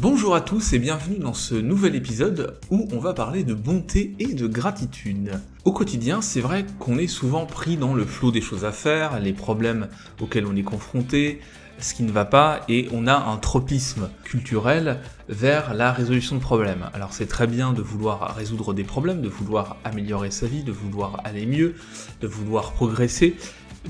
Bonjour à tous et bienvenue dans ce nouvel épisode où on va parler de bonté et de gratitude. Au quotidien, c'est vrai qu'on est souvent pris dans le flot des choses à faire, les problèmes auxquels on est confronté, ce qui ne va pas, et on a un tropisme culturel vers la résolution de problèmes. Alors c'est très bien de vouloir résoudre des problèmes, de vouloir améliorer sa vie, de vouloir aller mieux, de vouloir progresser,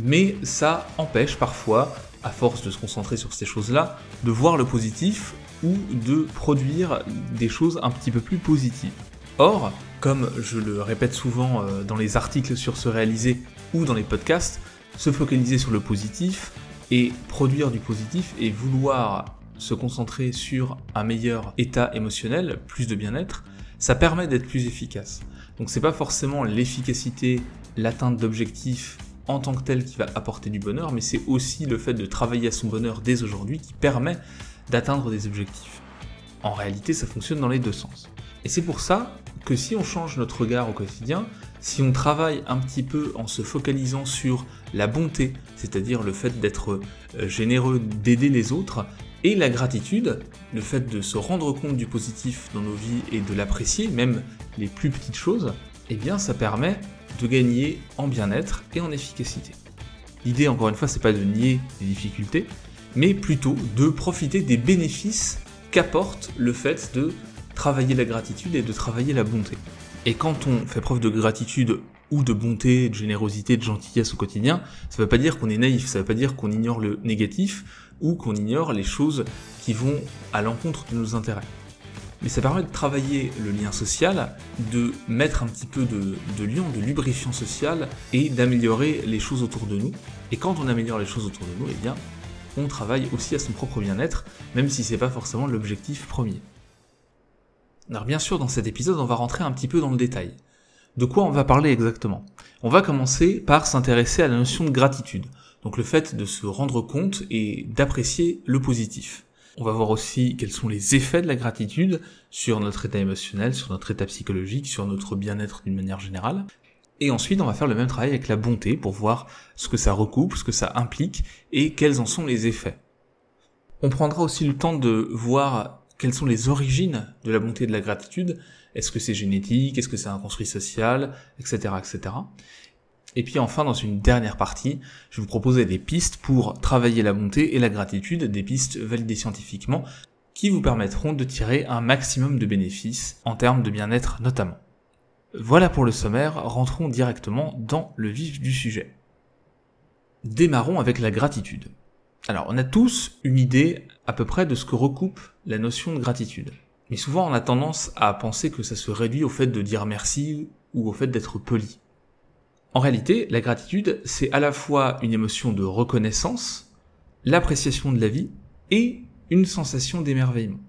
mais ça empêche parfois à force de se concentrer sur ces choses-là, de voir le positif ou de produire des choses un petit peu plus positives. Or, comme je le répète souvent euh, dans les articles sur se réaliser ou dans les podcasts, se focaliser sur le positif et produire du positif et vouloir se concentrer sur un meilleur état émotionnel, plus de bien-être, ça permet d'être plus efficace. Donc c'est pas forcément l'efficacité, l'atteinte d'objectifs en tant que tel qui va apporter du bonheur, mais c'est aussi le fait de travailler à son bonheur dès aujourd'hui qui permet d'atteindre des objectifs. En réalité, ça fonctionne dans les deux sens. Et c'est pour ça que si on change notre regard au quotidien, si on travaille un petit peu en se focalisant sur la bonté, c'est-à-dire le fait d'être euh, généreux, d'aider les autres, et la gratitude, le fait de se rendre compte du positif dans nos vies et de l'apprécier, même les plus petites choses, eh bien ça permet de gagner en bien-être et en efficacité. L'idée, encore une fois, c'est pas de nier les difficultés, mais plutôt de profiter des bénéfices qu'apporte le fait de travailler la gratitude et de travailler la bonté. Et quand on fait preuve de gratitude ou de bonté, de générosité, de gentillesse au quotidien, ça ne veut pas dire qu'on est naïf, ça ne veut pas dire qu'on ignore le négatif ou qu'on ignore les choses qui vont à l'encontre de nos intérêts. Mais ça permet de travailler le lien social, de mettre un petit peu de, de de lubrifiant social et d'améliorer les choses autour de nous. Et quand on améliore les choses autour de nous, eh bien, on travaille aussi à son propre bien-être, même si c'est pas forcément l'objectif premier. Alors bien sûr, dans cet épisode, on va rentrer un petit peu dans le détail. De quoi on va parler exactement On va commencer par s'intéresser à la notion de gratitude, donc le fait de se rendre compte et d'apprécier le positif. On va voir aussi quels sont les effets de la gratitude sur notre état émotionnel, sur notre état psychologique, sur notre bien-être d'une manière générale. Et ensuite, on va faire le même travail avec la bonté pour voir ce que ça recoupe, ce que ça implique et quels en sont les effets. On prendra aussi le temps de voir quelles sont les origines de la bonté et de la gratitude. Est-ce que c'est génétique Est-ce que c'est un construit social Etc. etc. Et puis enfin, dans une dernière partie, je vous proposer des pistes pour travailler la bonté et la gratitude, des pistes validées scientifiquement, qui vous permettront de tirer un maximum de bénéfices, en termes de bien-être notamment. Voilà pour le sommaire, rentrons directement dans le vif du sujet. Démarrons avec la gratitude. Alors, on a tous une idée à peu près de ce que recoupe la notion de gratitude. Mais souvent, on a tendance à penser que ça se réduit au fait de dire merci ou au fait d'être poli. En réalité, la gratitude, c'est à la fois une émotion de reconnaissance, l'appréciation de la vie et une sensation d'émerveillement.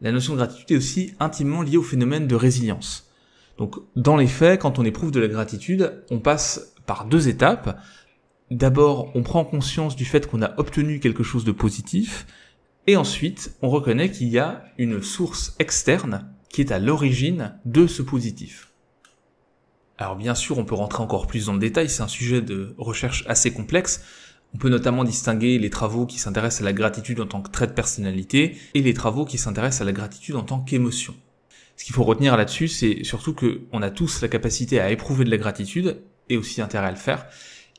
La notion de gratitude est aussi intimement liée au phénomène de résilience. Donc dans les faits, quand on éprouve de la gratitude, on passe par deux étapes. D'abord, on prend conscience du fait qu'on a obtenu quelque chose de positif, et ensuite, on reconnaît qu'il y a une source externe qui est à l'origine de ce positif. Alors bien sûr, on peut rentrer encore plus dans le détail, c'est un sujet de recherche assez complexe. On peut notamment distinguer les travaux qui s'intéressent à la gratitude en tant que trait de personnalité et les travaux qui s'intéressent à la gratitude en tant qu'émotion. Ce qu'il faut retenir là-dessus, c'est surtout qu'on a tous la capacité à éprouver de la gratitude et aussi l'intérêt à le faire,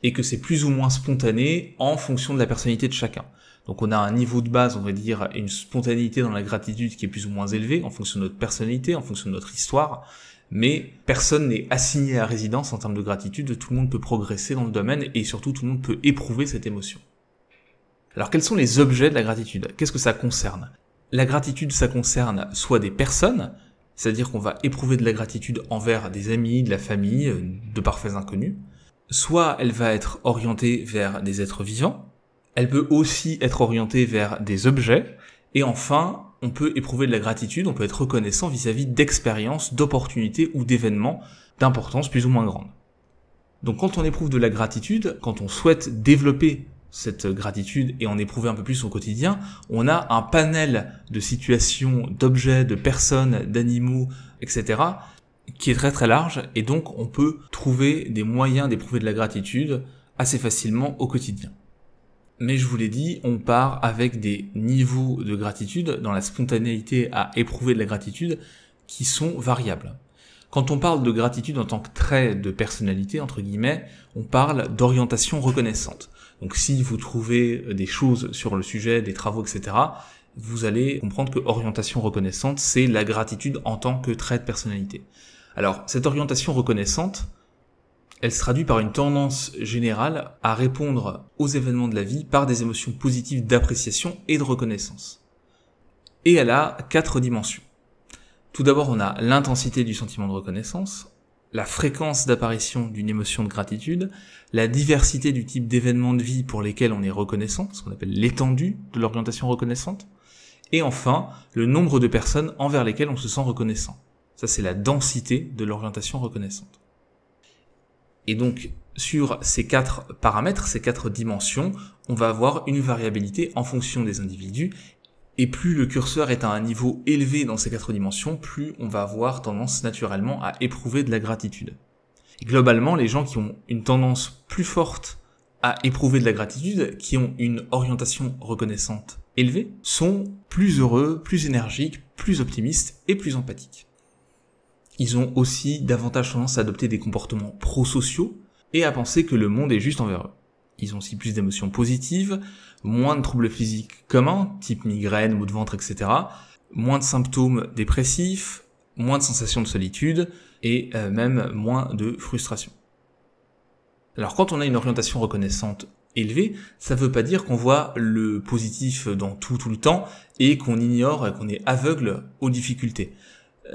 et que c'est plus ou moins spontané en fonction de la personnalité de chacun. Donc on a un niveau de base, on va dire, et une spontanéité dans la gratitude qui est plus ou moins élevée en fonction de notre personnalité, en fonction de notre histoire, mais personne n'est assigné à résidence en termes de gratitude, tout le monde peut progresser dans le domaine et surtout tout le monde peut éprouver cette émotion. Alors quels sont les objets de la gratitude Qu'est-ce que ça concerne La gratitude, ça concerne soit des personnes, c'est-à-dire qu'on va éprouver de la gratitude envers des amis, de la famille, euh, de parfaits inconnus. Soit elle va être orientée vers des êtres vivants, elle peut aussi être orientée vers des objets, et enfin, on peut éprouver de la gratitude, on peut être reconnaissant vis-à-vis d'expériences, d'opportunités ou d'événements d'importance plus ou moins grande. Donc quand on éprouve de la gratitude, quand on souhaite développer cette gratitude et en éprouver un peu plus au quotidien, on a un panel de situations, d'objets, de personnes, d'animaux, etc., qui est très très large, et donc on peut trouver des moyens d'éprouver de la gratitude assez facilement au quotidien. Mais je vous l'ai dit, on part avec des niveaux de gratitude, dans la spontanéité à éprouver de la gratitude, qui sont variables. Quand on parle de gratitude en tant que trait de personnalité, entre guillemets, on parle d'orientation reconnaissante. Donc si vous trouvez euh, des choses sur le sujet, des travaux, etc., vous allez comprendre que orientation reconnaissante, c'est la gratitude en tant que trait de personnalité. Alors, cette orientation reconnaissante, elle se traduit par une tendance générale à répondre aux événements de la vie par des émotions positives d'appréciation et de reconnaissance. Et elle a quatre dimensions. Tout d'abord, on a l'intensité du sentiment de reconnaissance, la fréquence d'apparition d'une émotion de gratitude, la diversité du type d'événements de vie pour lesquels on est reconnaissant, ce qu'on appelle l'étendue de l'orientation reconnaissante, et enfin le nombre de personnes envers lesquelles on se sent reconnaissant. Ça c'est la densité de l'orientation reconnaissante. Et donc sur ces quatre paramètres, ces quatre dimensions, on va avoir une variabilité en fonction des individus et plus le curseur est à un niveau élevé dans ces quatre dimensions, plus on va avoir tendance naturellement à éprouver de la gratitude. Et globalement, les gens qui ont une tendance plus forte à éprouver de la gratitude, qui ont une orientation reconnaissante élevée, sont plus heureux, plus énergiques, plus optimistes et plus empathiques. Ils ont aussi davantage tendance à adopter des comportements prosociaux et à penser que le monde est juste envers eux. Ils ont aussi plus d'émotions positives, moins de troubles physiques communs, type migraine, maux de ventre, etc., moins de symptômes dépressifs, moins de sensations de solitude et euh, même moins de frustration. Alors quand on a une orientation reconnaissante élevée, ça ne veut pas dire qu'on voit le positif dans tout tout le temps et qu'on ignore, qu'on est aveugle aux difficultés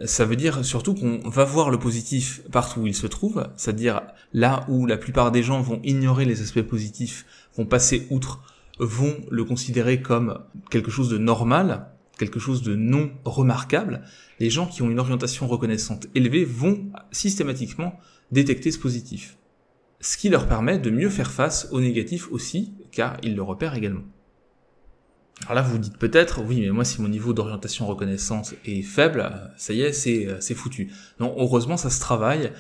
ça veut dire surtout qu'on va voir le positif partout où il se trouve, c'est-à-dire là où la plupart des gens vont ignorer les aspects positifs, vont passer outre, vont le considérer comme quelque chose de normal, quelque chose de non remarquable, les gens qui ont une orientation reconnaissante élevée vont systématiquement détecter ce positif. Ce qui leur permet de mieux faire face au négatif aussi, car ils le repèrent également. Alors là, vous vous dites peut-être, oui, mais moi, si mon niveau d'orientation reconnaissance est faible, euh, ça y est, euh, c'est foutu. Non, heureusement, ça se travaille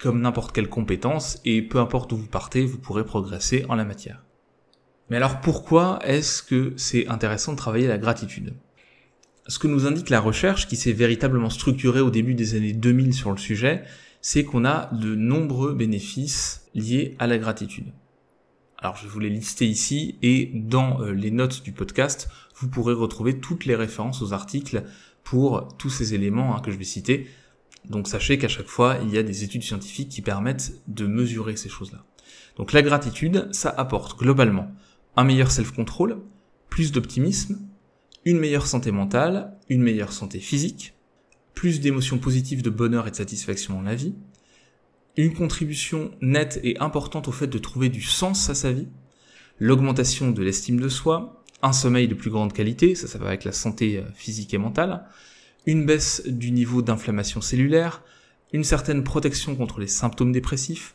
comme n'importe quelle compétence, et peu importe où vous partez, vous pourrez progresser en la matière. Mais alors pourquoi est-ce que c'est intéressant de travailler la gratitude Ce que nous indique la recherche, qui s'est véritablement structurée au début des années 2000 sur le sujet, c'est qu'on a de nombreux bénéfices liés à la gratitude. Alors je vous l'ai listé ici et dans euh, les notes du podcast, vous pourrez retrouver toutes les références aux articles pour tous ces éléments hein, que je vais citer. Donc sachez qu'à chaque fois, il y a des études scientifiques qui permettent de mesurer ces choses-là. Donc la gratitude, ça apporte globalement un meilleur self-control, plus d'optimisme, une meilleure santé mentale, une meilleure santé physique, plus d'émotions positives de bonheur et de satisfaction dans la vie, une contribution nette et importante au fait de trouver du sens à sa vie, l'augmentation de l'estime de soi, un sommeil de plus grande qualité, ça ça va avec la santé euh, physique et mentale, une baisse du niveau d'inflammation cellulaire, une certaine protection contre les symptômes dépressifs,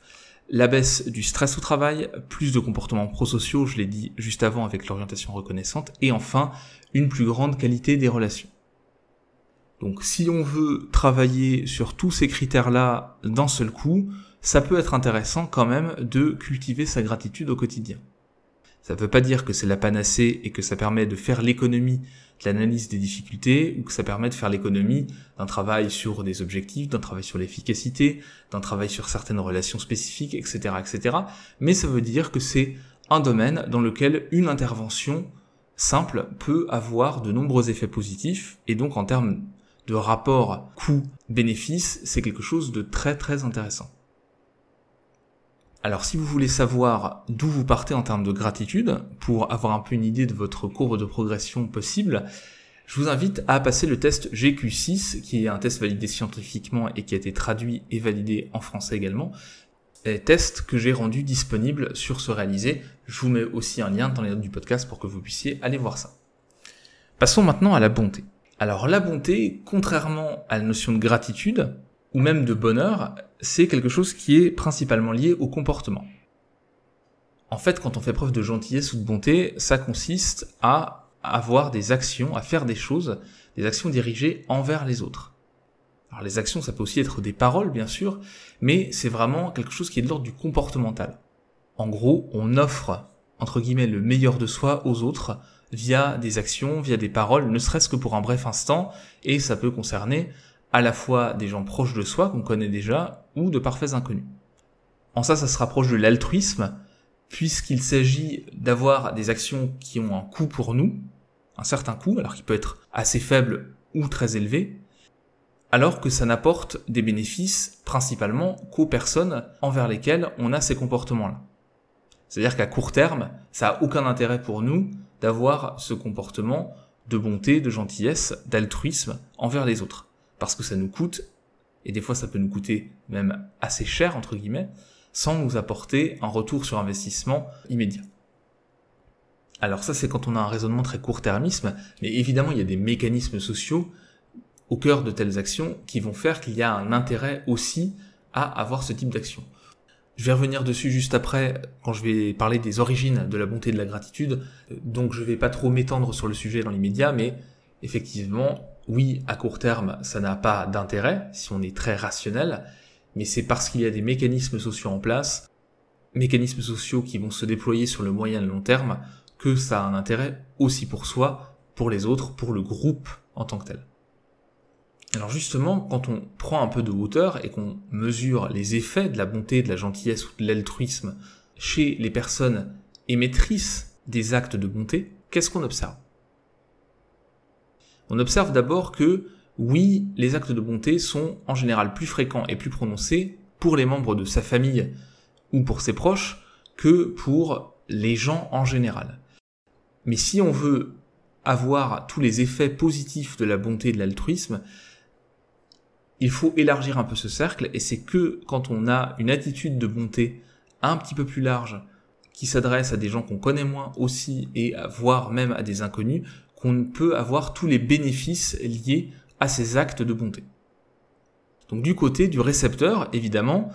la baisse du stress au travail, plus de comportements prosociaux, je l'ai dit juste avant avec l'orientation reconnaissante, et enfin une plus grande qualité des relations. Donc si on veut travailler sur tous ces critères-là d'un seul coup, ça peut être intéressant quand même de cultiver sa gratitude au quotidien. Ça ne veut pas dire que c'est la panacée et que ça permet de faire l'économie de l'analyse des difficultés ou que ça permet de faire l'économie d'un travail sur des objectifs, d'un travail sur l'efficacité, d'un travail sur certaines relations spécifiques, etc., etc. Mais ça veut dire que c'est un domaine dans lequel une intervention simple peut avoir de nombreux effets positifs et donc en termes de rapport coût-bénéfice, c'est quelque chose de très très intéressant. Alors si vous voulez savoir d'où vous partez en termes de gratitude, pour avoir un peu une idée de votre courbe de progression possible, je vous invite à passer le test GQ6, qui est un test validé scientifiquement et qui a été traduit et validé en français également. test que j'ai rendu disponible sur ce réalisé. Je vous mets aussi un lien dans les notes du podcast pour que vous puissiez aller voir ça. Passons maintenant à la bonté. Alors la bonté, contrairement à la notion de gratitude, ou même de bonheur, c'est quelque chose qui est principalement lié au comportement. En fait, quand on fait preuve de gentillesse ou de bonté, ça consiste à avoir des actions, à faire des choses, des actions dirigées envers les autres. Alors les actions, ça peut aussi être des paroles, bien sûr, mais c'est vraiment quelque chose qui est de l'ordre du comportemental. En gros, on offre, entre guillemets, le meilleur de soi aux autres via des actions, via des paroles, ne serait-ce que pour un bref instant, et ça peut concerner à la fois des gens proches de soi qu'on connaît déjà, ou de parfaits inconnus. En ça, ça se rapproche de l'altruisme, puisqu'il s'agit d'avoir des actions qui ont un coût pour nous, un certain coût, alors qu'il peut être assez faible ou très élevé, alors que ça n'apporte des bénéfices principalement qu'aux personnes envers lesquelles on a ces comportements-là. C'est-à-dire qu'à court terme, ça n'a aucun intérêt pour nous d'avoir ce comportement de bonté, de gentillesse, d'altruisme envers les autres. Parce que ça nous coûte, et des fois ça peut nous coûter même assez cher, entre guillemets, sans nous apporter un retour sur investissement immédiat. Alors ça c'est quand on a un raisonnement très court-termisme, mais évidemment il y a des mécanismes sociaux au cœur de telles actions qui vont faire qu'il y a un intérêt aussi à avoir ce type d'action. Je vais revenir dessus juste après quand je vais parler des origines de la bonté et de la gratitude. Donc je vais pas trop m'étendre sur le sujet dans les médias, mais effectivement, oui, à court terme, ça n'a pas d'intérêt si on est très rationnel, mais c'est parce qu'il y a des mécanismes sociaux en place, mécanismes sociaux qui vont se déployer sur le moyen et le long terme, que ça a un intérêt aussi pour soi, pour les autres, pour le groupe en tant que tel. Alors justement, quand on prend un peu de hauteur et qu'on mesure les effets de la bonté, de la gentillesse ou de l'altruisme chez les personnes émettrices des actes de bonté, qu'est-ce qu'on observe On observe d'abord que oui, les actes de bonté sont en général plus fréquents et plus prononcés pour les membres de sa famille ou pour ses proches que pour les gens en général. Mais si on veut avoir tous les effets positifs de la bonté et de l'altruisme, il faut élargir un peu ce cercle et c'est que quand on a une attitude de bonté un petit peu plus large qui s'adresse à des gens qu'on connaît moins aussi et voire même à des inconnus qu'on peut avoir tous les bénéfices liés à ces actes de bonté. Donc du côté du récepteur, évidemment,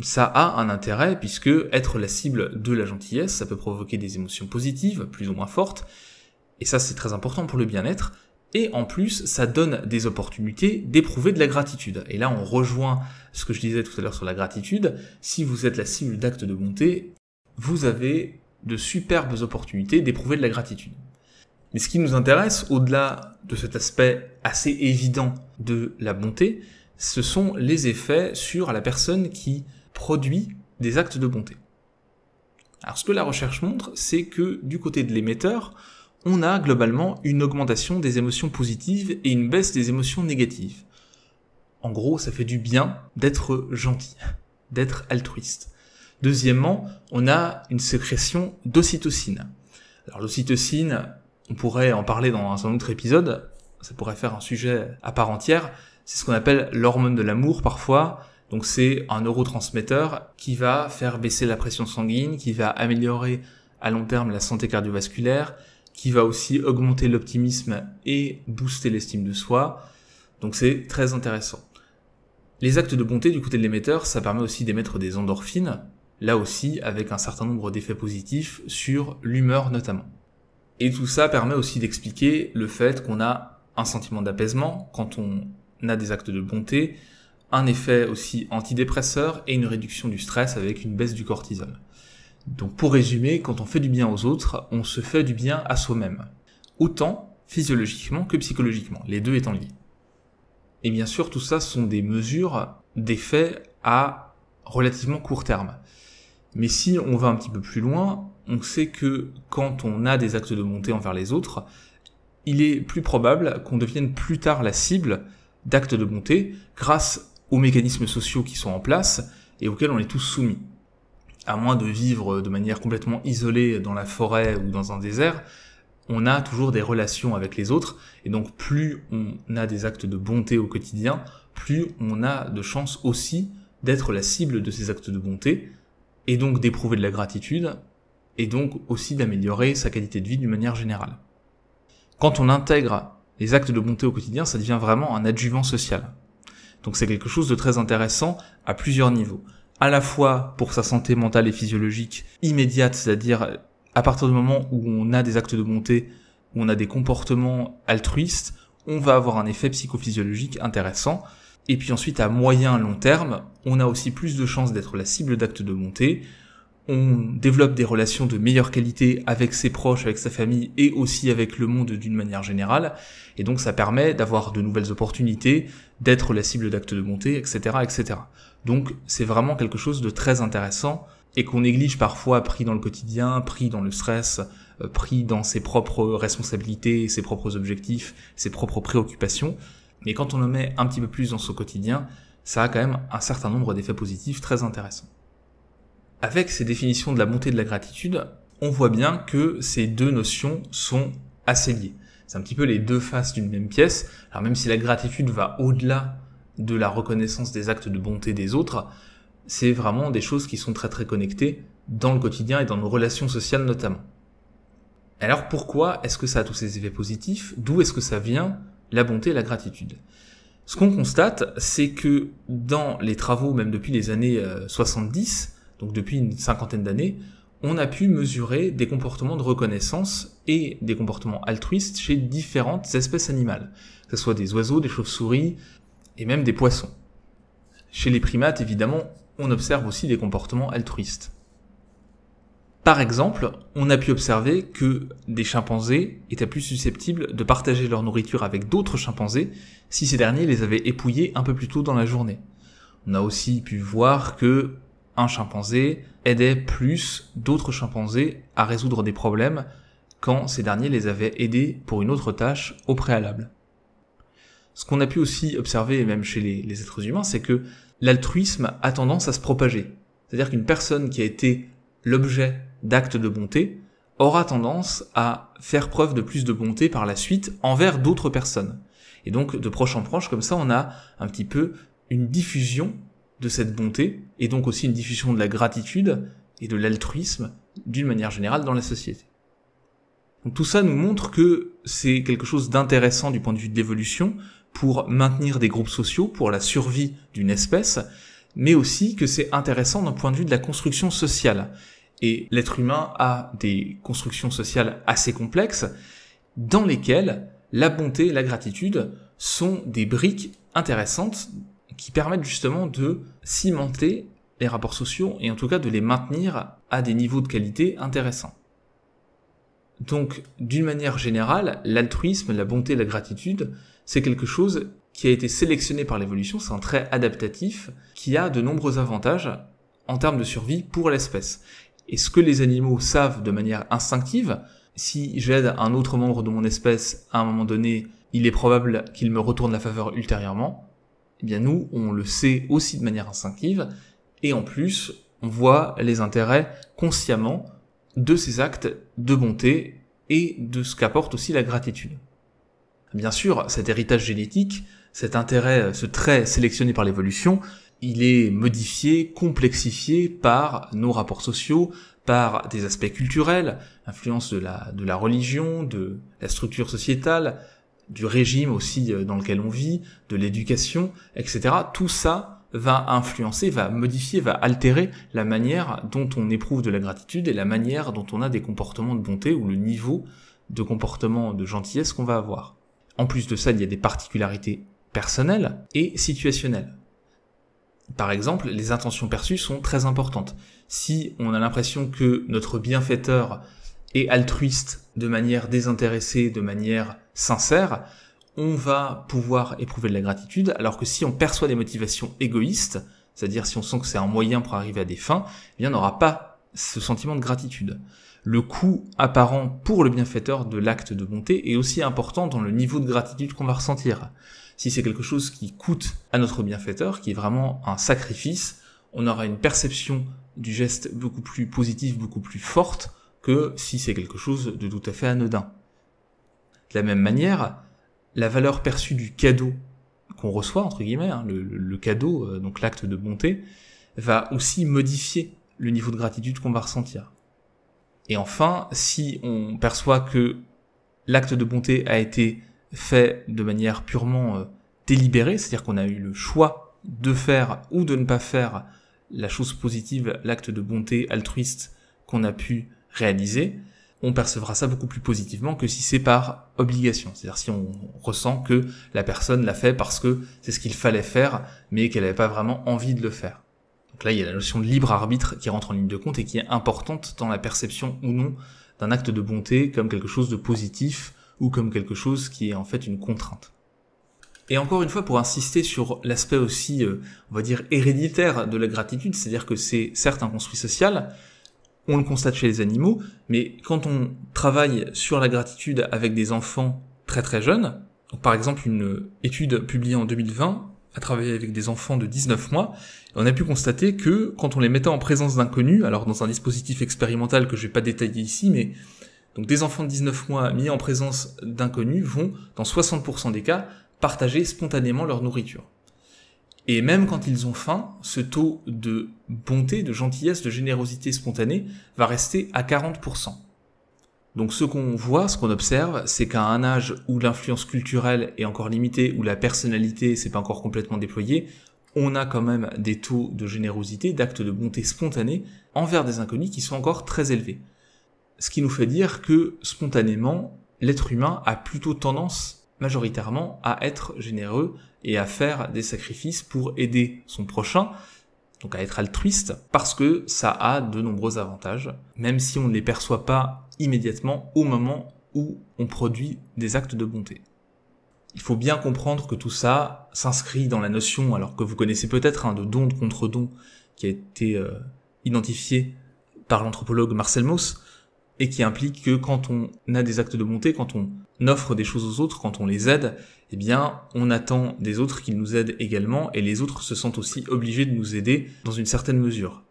ça a un intérêt puisque être la cible de la gentillesse, ça peut provoquer des émotions positives, plus ou moins fortes, et ça c'est très important pour le bien-être, et en plus ça donne des opportunités d'éprouver de la gratitude. Et là on rejoint ce que je disais tout à l'heure sur la gratitude, si vous êtes la cible d'actes de bonté, vous avez de superbes opportunités d'éprouver de la gratitude. Mais ce qui nous intéresse, au-delà de cet aspect assez évident de la bonté, ce sont les effets sur la personne qui produit des actes de bonté. Alors ce que la recherche montre, c'est que du côté de l'émetteur, on a globalement une augmentation des émotions positives et une baisse des émotions négatives. En gros, ça fait du bien d'être gentil, d'être altruiste. Deuxièmement, on a une sécrétion d'ocytocine. Alors l'ocytocine, on pourrait en parler dans un autre épisode, ça pourrait faire un sujet à part entière, c'est ce qu'on appelle l'hormone de l'amour parfois, donc c'est un neurotransmetteur qui va faire baisser la pression sanguine, qui va améliorer à long terme la santé cardiovasculaire, qui va aussi augmenter l'optimisme et booster l'estime de soi. Donc c'est très intéressant. Les actes de bonté du côté de l'émetteur, ça permet aussi d'émettre des endorphines, là aussi avec un certain nombre d'effets positifs sur l'humeur notamment. Et tout ça permet aussi d'expliquer le fait qu'on a un sentiment d'apaisement quand on a des actes de bonté, un effet aussi antidépresseur et une réduction du stress avec une baisse du cortisol. Donc pour résumer, quand on fait du bien aux autres, on se fait du bien à soi-même. Autant physiologiquement que psychologiquement, les deux étant liés. Et bien sûr, tout ça sont des mesures, des faits à relativement court terme. Mais si on va un petit peu plus loin, on sait que quand on a des actes de bonté envers les autres, il est plus probable qu'on devienne plus tard la cible d'actes de bonté grâce aux mécanismes sociaux qui sont en place et auxquels on est tous soumis à moins de vivre de manière complètement isolée dans la forêt ou dans un désert, on a toujours des relations avec les autres, et donc plus on a des actes de bonté au quotidien, plus on a de chances aussi d'être la cible de ces actes de bonté, et donc d'éprouver de la gratitude, et donc aussi d'améliorer sa qualité de vie d'une manière générale. Quand on intègre les actes de bonté au quotidien, ça devient vraiment un adjuvant social. Donc c'est quelque chose de très intéressant à plusieurs niveaux à la fois pour sa santé mentale et physiologique immédiate, c'est-à-dire à partir du moment où on a des actes de bonté, où on a des comportements altruistes, on va avoir un effet psychophysiologique intéressant. Et puis ensuite, à moyen long terme, on a aussi plus de chances d'être la cible d'actes de bonté. On développe des relations de meilleure qualité avec ses proches, avec sa famille et aussi avec le monde d'une manière générale. Et donc ça permet d'avoir de nouvelles opportunités, d'être la cible d'actes de bonté, etc., etc. Donc c'est vraiment quelque chose de très intéressant et qu'on néglige parfois pris dans le quotidien, pris dans le stress, euh, pris dans ses propres responsabilités, ses propres objectifs, ses propres préoccupations. Mais quand on le met un petit peu plus dans son quotidien, ça a quand même un certain nombre d'effets positifs très intéressants. Avec ces définitions de la montée de la gratitude, on voit bien que ces deux notions sont assez liées. C'est un petit peu les deux faces d'une même pièce. Alors même si la gratitude va au-delà de la reconnaissance des actes de bonté des autres, c'est vraiment des choses qui sont très très connectées dans le quotidien et dans nos relations sociales notamment. Alors pourquoi est-ce que ça a tous ces effets positifs D'où est-ce que ça vient la bonté et la gratitude Ce qu'on constate, c'est que dans les travaux, même depuis les années 70, euh, donc depuis une cinquantaine d'années, on a pu mesurer des comportements de reconnaissance et des comportements altruistes chez différentes espèces animales, que ce soit des oiseaux, des chauves-souris, et même des poissons. Chez les primates, évidemment, on observe aussi des comportements altruistes. Par exemple, on a pu observer que des chimpanzés étaient plus susceptibles de partager leur nourriture avec d'autres chimpanzés si ces derniers les avaient épouillés un peu plus tôt dans la journée. On a aussi pu voir que un chimpanzé aidait plus d'autres chimpanzés à résoudre des problèmes quand ces derniers les avaient aidés pour une autre tâche au préalable ce qu'on a pu aussi observer, même chez les, êtres humains, c'est que l'altruisme a tendance à se propager. C'est-à-dire qu'une personne qui a été l'objet d'actes de bonté aura tendance à faire preuve de plus de bonté par la suite envers d'autres personnes. Et donc de proche en proche, comme ça, on a un petit peu une diffusion de cette bonté, et donc aussi une diffusion de la gratitude et de l'altruisme d'une manière générale dans la société. tout ça nous montre que c'est quelque chose d'intéressant du point de vue de l'évolution, pour maintenir des groupes sociaux, pour la survie d'une espèce, mais aussi que c'est intéressant d'un point de vue de la construction sociale. Et l'être humain a des constructions sociales assez complexes, dans lesquelles la bonté la gratitude sont des briques intéressantes qui permettent justement de cimenter les rapports sociaux et en tout cas de les maintenir à des niveaux de qualité intéressants. Donc, d'une manière générale, l'altruisme, la bonté, la gratitude, c'est quelque chose qui a été sélectionné par l'évolution, c'est un trait adaptatif qui a de nombreux avantages en termes de survie pour l'espèce. Et ce que les animaux savent de manière instinctive, si j'aide un autre membre de mon espèce à un moment donné, il est probable qu'il me retourne la faveur ultérieurement, eh bien nous, on le sait aussi de manière instinctive, et en plus, on voit les intérêts consciemment de ces actes de bonté et de ce qu'apporte aussi la gratitude. Bien sûr, cet héritage génétique, cet intérêt, ce trait sélectionné par l'évolution, il est modifié, complexifié par nos rapports sociaux, par des aspects culturels, influence de la, de la religion, de la structure sociétale, du régime aussi euh, dans lequel on vit, de l'éducation, etc. Tout ça va influencer, va modifier, va altérer la manière dont on éprouve de la gratitude et la manière dont on a des comportements de bonté ou le niveau de comportement de gentillesse qu'on va avoir. En plus de ça, il y a des particularités personnelles et situationnelles. Par exemple, les intentions perçues sont très importantes. Si on a l'impression que notre bienfaiteur est altruiste de manière désintéressée, de manière sincère, on va pouvoir éprouver de la gratitude, alors que si on perçoit des motivations égoïstes, c'est-à-dire si on sent que c'est un moyen pour arriver à des fins, eh bien on n'aura pas ce sentiment de gratitude. Le coût apparent pour le bienfaiteur de l'acte de bonté est aussi important dans le niveau de gratitude qu'on va ressentir. Si c'est quelque chose qui coûte à notre bienfaiteur, qui est vraiment un sacrifice, on aura une perception du geste beaucoup plus positive, beaucoup plus forte que si c'est quelque chose de tout à fait anodin. De la même manière, la valeur perçue du cadeau qu'on reçoit, entre guillemets, hein, le, cadeau, euh, donc l'acte de bonté, va aussi modifier le niveau de gratitude qu'on va ressentir. Et enfin, si on perçoit que l'acte de bonté a été fait de manière purement euh, délibérée, c'est-à-dire qu'on a eu le choix de faire ou de ne pas faire la chose positive, l'acte de bonté altruiste qu'on a pu réaliser, on percevra ça beaucoup plus positivement que si c'est par obligation. C'est-à-dire si on ressent que la personne l'a fait parce que c'est ce qu'il fallait faire, mais qu'elle n'avait pas vraiment envie de le faire. Donc là, il y a la notion de libre arbitre qui rentre en ligne de compte et qui est importante dans la perception ou non d'un acte de bonté comme quelque chose de positif ou comme quelque chose qui est en fait une contrainte. Et encore une fois, pour insister sur l'aspect aussi, euh, on va dire, héréditaire de la gratitude, c'est-à-dire que c'est certes un construit social, on le constate chez les animaux, mais quand on travaille sur la gratitude avec des enfants très très jeunes, par exemple une étude publiée en 2020 a travaillé avec des enfants de 19 mois, on a pu constater que quand on les mettait en présence d'inconnus, alors dans un dispositif expérimental que je vais pas détailler ici, mais donc des enfants de 19 mois mis en présence d'inconnus vont, dans 60% des cas, partager spontanément leur nourriture. Et même quand ils ont faim, ce taux de bonté, de gentillesse, de générosité spontanée va rester à 40%. Donc ce qu'on voit, ce qu'on observe, c'est qu'à un âge où l'influence culturelle est encore limitée, où la personnalité s'est pas encore complètement déployée, on a quand même des taux de générosité, d'actes de bonté spontanés envers des inconnus qui sont encore très élevés. Ce qui nous fait dire que spontanément, l'être humain a plutôt tendance majoritairement à être généreux et à faire des sacrifices pour aider son prochain, donc à être altruiste, parce que ça a de nombreux avantages, même si on ne les perçoit pas immédiatement au moment où on produit des actes de bonté. Il faut bien comprendre que tout ça s'inscrit dans la notion, alors que vous connaissez peut-être, hein, de don de contre-don, qui a été euh, identifié par l'anthropologue Marcel Mauss, et qui implique que quand on a des actes de bonté, quand on offre des choses aux autres, quand on les aide, eh bien, on attend des autres qu'ils nous aident également, et les autres se sentent aussi obligés de nous aider dans une certaine mesure.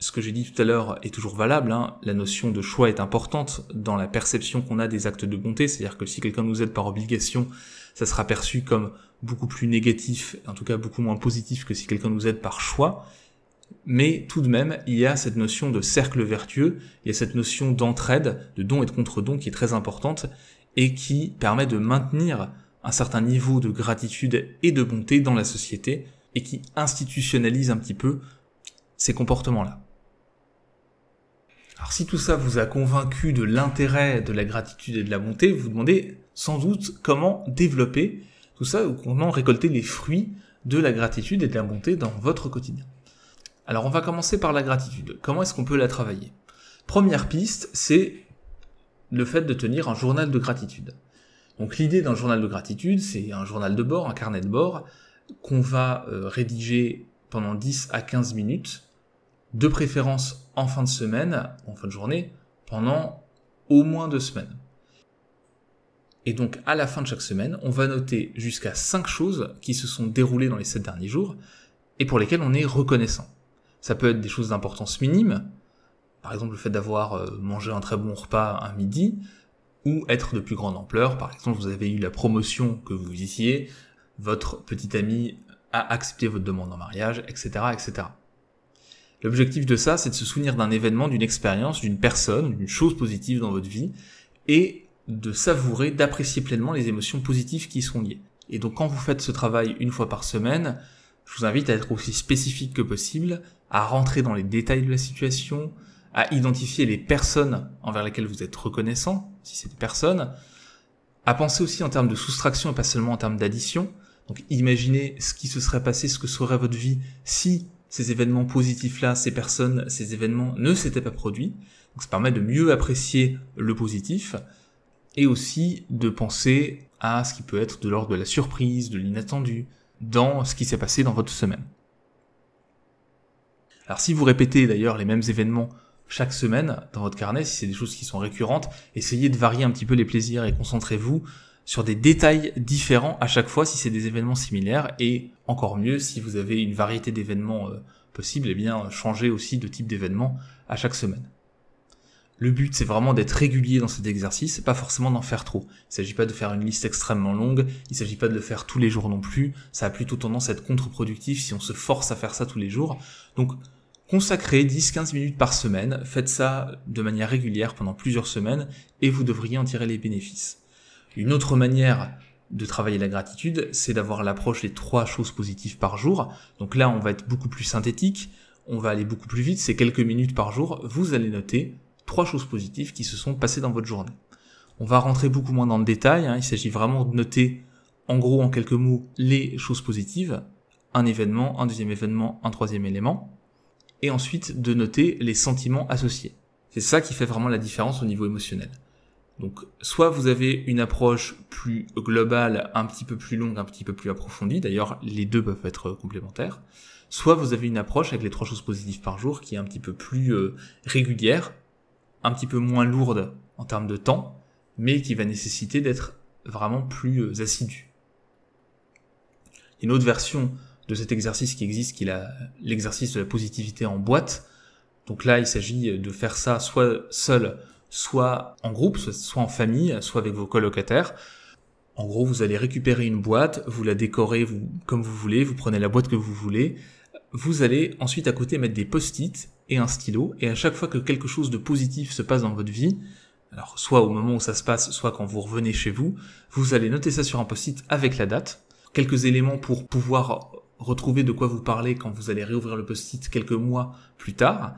Ce que j'ai dit tout à l'heure est toujours valable, hein. la notion de choix est importante dans la perception qu'on a des actes de bonté, c'est-à-dire que si quelqu'un nous aide par obligation, ça sera perçu comme beaucoup plus négatif, en tout cas beaucoup moins positif que si quelqu'un nous aide par choix, mais tout de même, il y a cette notion de cercle vertueux, il y a cette notion d'entraide, de don et de contre-don qui est très importante et qui permet de maintenir un certain niveau de gratitude et de bonté dans la société et qui institutionnalise un petit peu ces comportements-là. Alors si tout ça vous a convaincu de l'intérêt de la gratitude et de la bonté, vous vous demandez sans doute comment développer tout ça ou comment récolter les fruits de la gratitude et de la bonté dans votre quotidien. Alors on va commencer par la gratitude. Comment est-ce qu'on peut la travailler Première piste, c'est le fait de tenir un journal de gratitude. Donc l'idée d'un journal de gratitude, c'est un journal de bord, un carnet de bord, qu'on va euh, rédiger pendant 10 à 15 minutes, de préférence en fin de semaine, en fin de journée, pendant au moins deux semaines. Et donc à la fin de chaque semaine, on va noter jusqu'à 5 choses qui se sont déroulées dans les 7 derniers jours et pour lesquelles on est reconnaissant. Ça peut être des choses d'importance minime, par exemple le fait d'avoir euh, mangé un très bon repas un midi, ou être de plus grande ampleur. Par exemple, vous avez eu la promotion que vous visiez, votre petit amie a accepté votre demande en mariage, etc., etc. L'objectif de ça, c'est de se souvenir d'un événement, d'une expérience, d'une personne, d'une chose positive dans votre vie, et de savourer, d'apprécier pleinement les émotions positives qui y sont liées. Et donc quand vous faites ce travail une fois par semaine, je vous invite à être aussi spécifique que possible à rentrer dans les détails de la situation, à identifier les personnes envers lesquelles vous êtes reconnaissant, si c'est des personnes, à penser aussi en termes de soustraction et pas seulement en termes d'addition. Donc imaginez ce qui se serait passé, ce que serait votre vie si ces événements positifs-là, ces personnes, ces événements ne s'étaient pas produits. Donc ça permet de mieux apprécier le positif et aussi de penser à ce qui peut être de l'ordre de la surprise, de l'inattendu, dans ce qui s'est passé dans votre semaine. Alors si vous répétez d'ailleurs les mêmes événements chaque semaine dans votre carnet, si c'est des choses qui sont récurrentes, essayez de varier un petit peu les plaisirs et concentrez-vous sur des détails différents à chaque fois si c'est des événements similaires et encore mieux si vous avez une variété d'événements euh, possibles, et eh bien changez aussi de type d'événement à chaque semaine. Le but, c'est vraiment d'être régulier dans cet exercice, pas forcément d'en faire trop. Il ne s'agit pas de faire une liste extrêmement longue, il ne s'agit pas de le faire tous les jours non plus, ça a plutôt tendance à être contre-productif si on se force à faire ça tous les jours. Donc Consacrez 10-15 minutes par semaine, faites ça de manière régulière pendant plusieurs semaines et vous devriez en tirer les bénéfices. Une autre manière de travailler la gratitude, c'est d'avoir l'approche des trois choses positives par jour. Donc là, on va être beaucoup plus synthétique, on va aller beaucoup plus vite, c'est quelques minutes par jour, vous allez noter trois choses positives qui se sont passées dans votre journée. On va rentrer beaucoup moins dans le détail, hein. il s'agit vraiment de noter en gros en quelques mots les choses positives, un événement, un deuxième événement, un troisième élément et ensuite de noter les sentiments associés. C'est ça qui fait vraiment la différence au niveau émotionnel. Donc soit vous avez une approche plus globale, un petit peu plus longue, un petit peu plus approfondie, d'ailleurs les deux peuvent être euh, complémentaires, soit vous avez une approche avec les trois choses positives par jour qui est un petit peu plus euh, régulière, un petit peu moins lourde en termes de temps, mais qui va nécessiter d'être vraiment plus euh, assidue. Une autre version de cet exercice qui existe, qui est l'exercice de la positivité en boîte. Donc là, il s'agit de faire ça soit seul, soit en groupe, soit en famille, soit avec vos colocataires. En gros, vous allez récupérer une boîte, vous la décorez comme vous voulez, vous prenez la boîte que vous voulez, vous allez ensuite à côté mettre des post-it et un stylo, et à chaque fois que quelque chose de positif se passe dans votre vie, alors soit au moment où ça se passe, soit quand vous revenez chez vous, vous allez noter ça sur un post-it avec la date, quelques éléments pour pouvoir retrouver de quoi vous parler quand vous allez réouvrir le post-it quelques mois plus tard.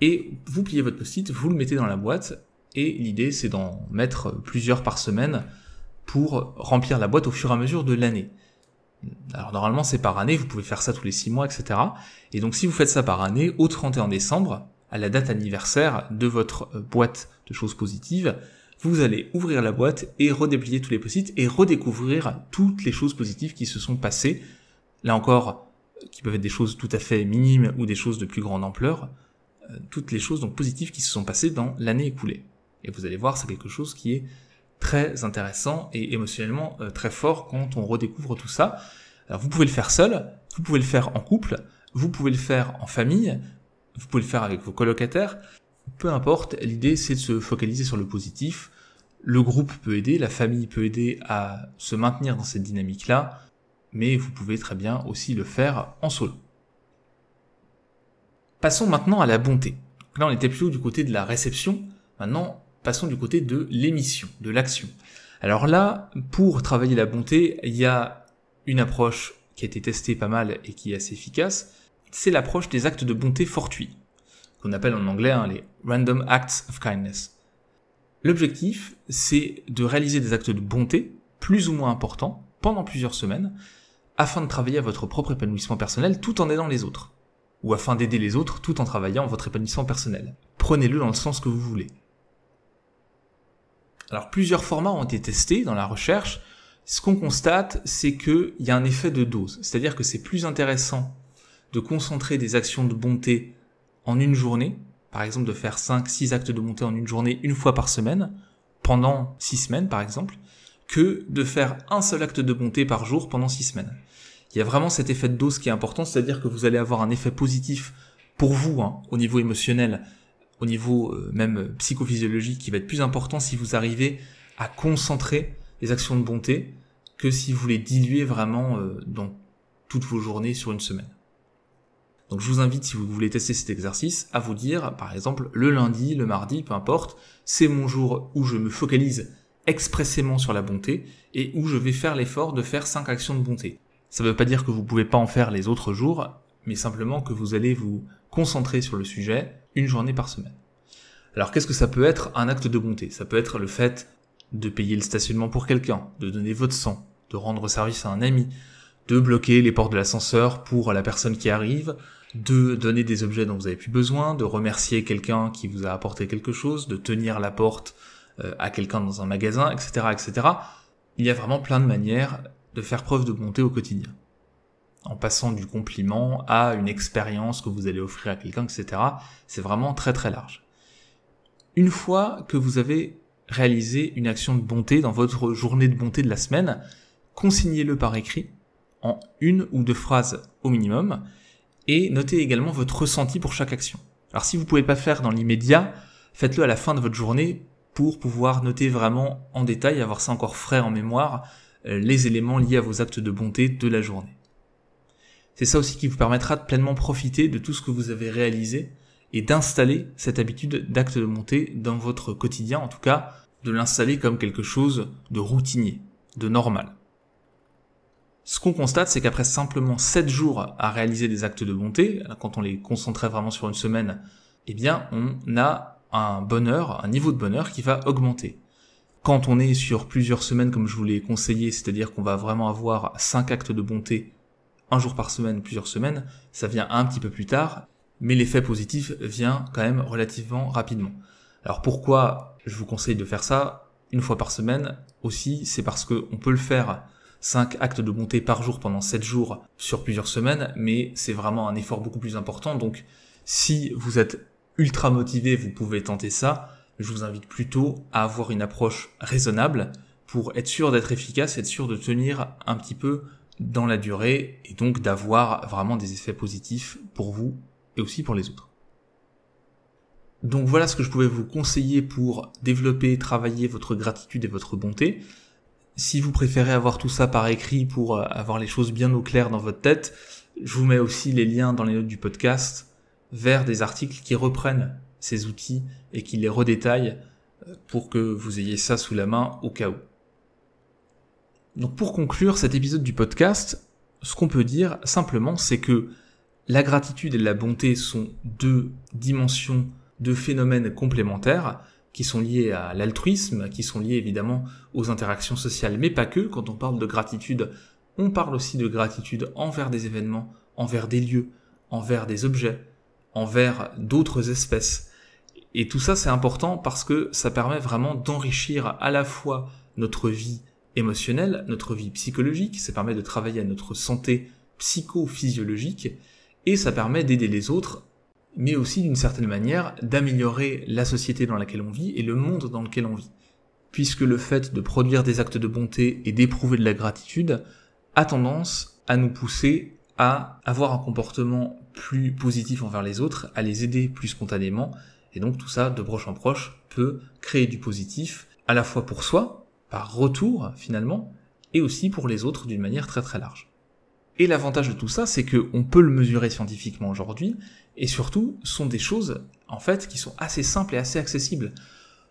Et vous pliez votre post-it, vous le mettez dans la boîte, et l'idée c'est d'en mettre plusieurs par semaine pour remplir la boîte au fur et à mesure de l'année. Alors normalement c'est par année, vous pouvez faire ça tous les 6 mois, etc. Et donc si vous faites ça par année, au 31 décembre, à la date anniversaire de votre euh, boîte de choses positives, vous allez ouvrir la boîte et redéplier tous les post et redécouvrir toutes les choses positives qui se sont passées là encore, qui peuvent être des choses tout à fait minimes ou des choses de plus grande ampleur, euh, toutes les choses donc positives qui se sont passées dans l'année écoulée. Et vous allez voir, c'est quelque chose qui est très intéressant et émotionnellement euh, très fort quand on redécouvre tout ça. Alors, vous pouvez le faire seul, vous pouvez le faire en couple, vous pouvez le faire en famille, vous pouvez le faire avec vos colocataires. Peu importe, l'idée c'est de se focaliser sur le positif. Le groupe peut aider, la famille peut aider à se maintenir dans cette dynamique-là mais vous pouvez très bien aussi le faire en solo. Passons maintenant à la bonté. Là, on était plutôt du côté de la réception. Maintenant, passons du côté de l'émission, de l'action. Alors là, pour travailler la bonté, il y a une approche qui a été testée pas mal et qui est assez efficace. C'est l'approche des actes de bonté fortuits, qu'on appelle en anglais hein, les Random Acts of Kindness. L'objectif, c'est de réaliser des actes de bonté, plus ou moins importants, pendant plusieurs semaines, afin de travailler à votre propre épanouissement personnel tout en aidant les autres, ou afin d'aider les autres tout en travaillant votre épanouissement personnel. Prenez-le dans le sens que vous voulez. Alors plusieurs formats ont été testés dans la recherche. Ce qu'on constate, c'est qu'il y a un effet de dose, c'est-à-dire que c'est plus intéressant de concentrer des actions de bonté en une journée, par exemple de faire 5-6 actes de bonté en une journée une fois par semaine, pendant 6 semaines par exemple, que de faire un seul acte de bonté par jour pendant six semaines. Il y a vraiment cet effet de dose qui est important, c'est-à-dire que vous allez avoir un effet positif pour vous hein, au niveau émotionnel, au niveau euh, même psychophysiologique qui va être plus important si vous arrivez à concentrer les actions de bonté que si vous les diluez vraiment euh, dans toutes vos journées sur une semaine. Donc je vous invite, si vous voulez tester cet exercice, à vous dire, par exemple, le lundi, le mardi, peu importe, c'est mon jour où je me focalise expressément sur la bonté et où je vais faire l'effort de faire 5 actions de bonté. Ça ne veut pas dire que vous ne pouvez pas en faire les autres jours, mais simplement que vous allez vous concentrer sur le sujet une journée par semaine. Alors qu'est-ce que ça peut être un acte de bonté Ça peut être le fait de payer le stationnement pour quelqu'un, de donner votre sang, de rendre service à un ami, de bloquer les portes de l'ascenseur pour la personne qui arrive, de donner des objets dont vous avez plus besoin, de remercier quelqu'un qui vous a apporté quelque chose, de tenir la porte euh, à quelqu'un dans un magasin, etc., etc. Il y a vraiment plein de manières de faire preuve de bonté au quotidien. En passant du compliment à une expérience que vous allez offrir à quelqu'un, etc. C'est vraiment très très large. Une fois que vous avez réalisé une action de bonté dans votre journée de bonté de la semaine, consignez-le par écrit en une ou deux phrases au minimum et notez également votre ressenti pour chaque action. Alors si vous ne pouvez pas faire dans l'immédiat, faites-le à la fin de votre journée pour pouvoir noter vraiment en détail, avoir ça encore frais en mémoire, euh, les éléments liés à vos actes de bonté de la journée. C'est ça aussi qui vous permettra de pleinement profiter de tout ce que vous avez réalisé et d'installer cette habitude d'acte de bonté dans votre quotidien, en tout cas de l'installer comme quelque chose de routinier, de normal. Ce qu'on constate, c'est qu'après simplement 7 jours à réaliser des actes de bonté, quand on les concentrait vraiment sur une semaine, eh bien, on a un bonheur, un niveau de bonheur qui va augmenter. Quand on est sur plusieurs semaines, comme je vous l'ai conseillé, c'est-à-dire qu'on va vraiment avoir 5 actes de bonté, un jour par semaine, plusieurs semaines, ça vient un petit peu plus tard, mais l'effet positif vient quand même relativement rapidement. Alors pourquoi je vous conseille de faire ça une fois par semaine aussi, c'est parce que on peut le faire 5 actes de bonté par jour pendant 7 jours sur plusieurs semaines, mais c'est vraiment un effort beaucoup plus important. Donc si vous êtes ultra motivé, vous pouvez tenter ça. Je vous invite plutôt à avoir une approche raisonnable pour être sûr d'être efficace, être sûr de tenir un petit peu dans la durée et donc d'avoir vraiment des effets positifs pour vous et aussi pour les autres. Donc voilà ce que je pouvais vous conseiller pour développer, travailler votre gratitude et votre bonté. Si vous préférez avoir tout ça par écrit pour avoir les choses bien au clair dans votre tête, je vous mets aussi les liens dans les notes du podcast vers des articles qui reprennent ces outils et qui les redétaillent euh, pour que vous ayez ça sous la main au cas où. Donc pour conclure cet épisode du podcast, ce qu'on peut dire simplement c'est que la gratitude et la bonté sont deux dimensions, deux phénomènes complémentaires qui sont liés à l'altruisme, qui sont liés évidemment aux interactions sociales, mais pas que. Quand on parle de gratitude, on parle aussi de gratitude envers des événements, envers des lieux, envers des objets, envers d'autres espèces. Et tout ça, c'est important parce que ça permet vraiment d'enrichir à la fois notre vie émotionnelle, notre vie psychologique, ça permet de travailler à notre santé psychophysiologique, et ça permet d'aider les autres, mais aussi d'une certaine manière d'améliorer la société dans laquelle on vit et le monde dans lequel on vit. Puisque le fait de produire des actes de bonté et d'éprouver de la gratitude a tendance à nous pousser à avoir un comportement plus positif envers les autres, à les aider plus spontanément. Et donc tout ça, de proche en proche, peut créer du positif, à la fois pour soi, par retour finalement, et aussi pour les autres d'une manière très très large. Et l'avantage de tout ça, c'est qu'on peut le mesurer scientifiquement aujourd'hui, et surtout, sont des choses, en fait, qui sont assez simples et assez accessibles.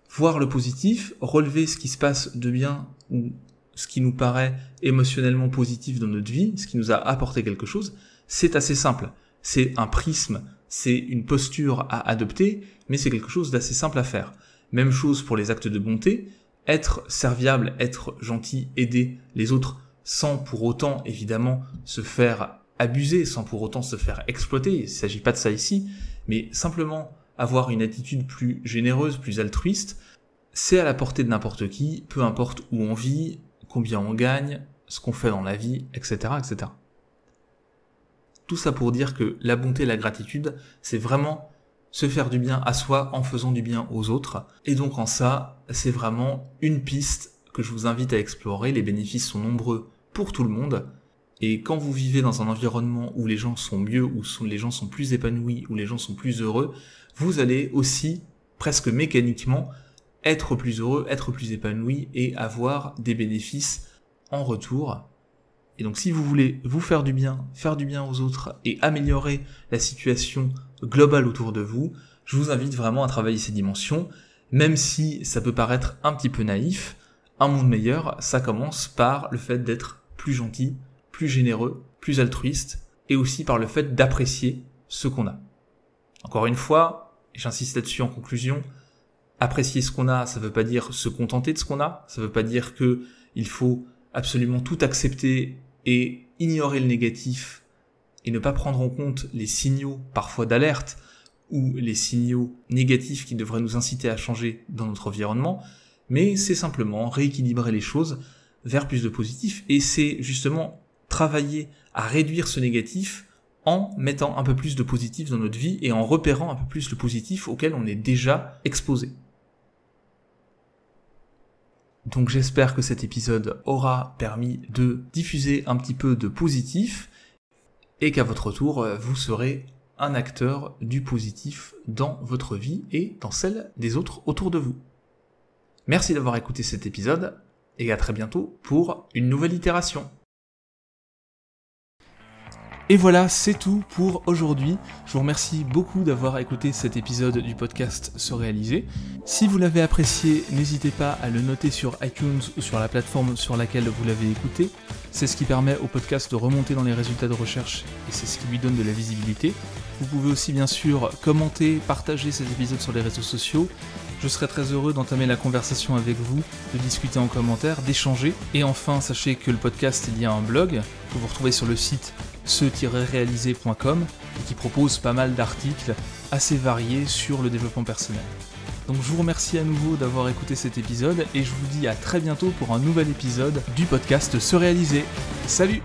Voir le positif, relever ce qui se passe de bien ou ce qui nous paraît émotionnellement positif dans notre vie, ce qui nous a apporté quelque chose, c'est assez simple c'est un prisme, c'est une posture à adopter, mais c'est quelque chose d'assez simple à faire. Même chose pour les actes de bonté, être serviable, être gentil, aider les autres sans pour autant évidemment se faire abuser, sans pour autant se faire exploiter, il ne s'agit pas de ça ici, mais simplement avoir une attitude plus généreuse, plus altruiste, c'est à la portée de n'importe qui, peu importe où on vit, combien on gagne, ce qu'on fait dans la vie, etc. etc. Tout ça pour dire que la bonté et la gratitude, c'est vraiment se faire du bien à soi en faisant du bien aux autres. Et donc en ça, c'est vraiment une piste que je vous invite à explorer. Les bénéfices sont nombreux pour tout le monde. Et quand vous vivez dans un environnement où les gens sont mieux, où les gens sont plus épanouis, où les gens sont plus heureux, vous allez aussi, presque mécaniquement, être plus heureux, être plus épanoui et avoir des bénéfices en retour. Et donc si vous voulez vous faire du bien, faire du bien aux autres et améliorer la situation globale autour de vous, je vous invite vraiment à travailler ces dimensions, même si ça peut paraître un petit peu naïf. Un monde meilleur, ça commence par le fait d'être plus gentil, plus généreux, plus altruiste, et aussi par le fait d'apprécier ce qu'on a. Encore une fois, et j'insiste là-dessus en conclusion, apprécier ce qu'on a, ça ne veut pas dire se contenter de ce qu'on a, ça ne veut pas dire qu'il faut absolument tout accepter et ignorer le négatif et ne pas prendre en compte les signaux parfois d'alerte ou les signaux négatifs qui devraient nous inciter à changer dans notre environnement, mais c'est simplement rééquilibrer les choses vers plus de positif et c'est justement travailler à réduire ce négatif en mettant un peu plus de positif dans notre vie et en repérant un peu plus le positif auquel on est déjà exposé. Donc j'espère que cet épisode aura permis de diffuser un petit peu de positif et qu'à votre tour, euh, vous serez un acteur du positif dans votre vie et dans celle des autres autour de vous. Merci d'avoir écouté cet épisode et à très bientôt pour une nouvelle itération. Et voilà, c'est tout pour aujourd'hui. Je vous remercie beaucoup d'avoir écouté cet épisode du podcast Se réaliser. Si vous l'avez apprécié, n'hésitez pas à le noter sur iTunes ou sur la plateforme sur laquelle vous l'avez écouté. C'est ce qui permet au podcast de remonter dans les résultats de recherche et c'est ce qui lui donne de la visibilité. Vous pouvez aussi bien sûr commenter, partager cet épisode sur les réseaux sociaux. Je serai très heureux d'entamer la conversation avec vous, de discuter en commentaire, d'échanger. Et enfin, sachez que le podcast, est lié à un blog que vous retrouvez sur le site ce-réalisé.com et qui propose pas mal d'articles assez variés sur le développement personnel. Donc je vous remercie à nouveau d'avoir écouté cet épisode et je vous dis à très bientôt pour un nouvel épisode du podcast Se réaliser. Salut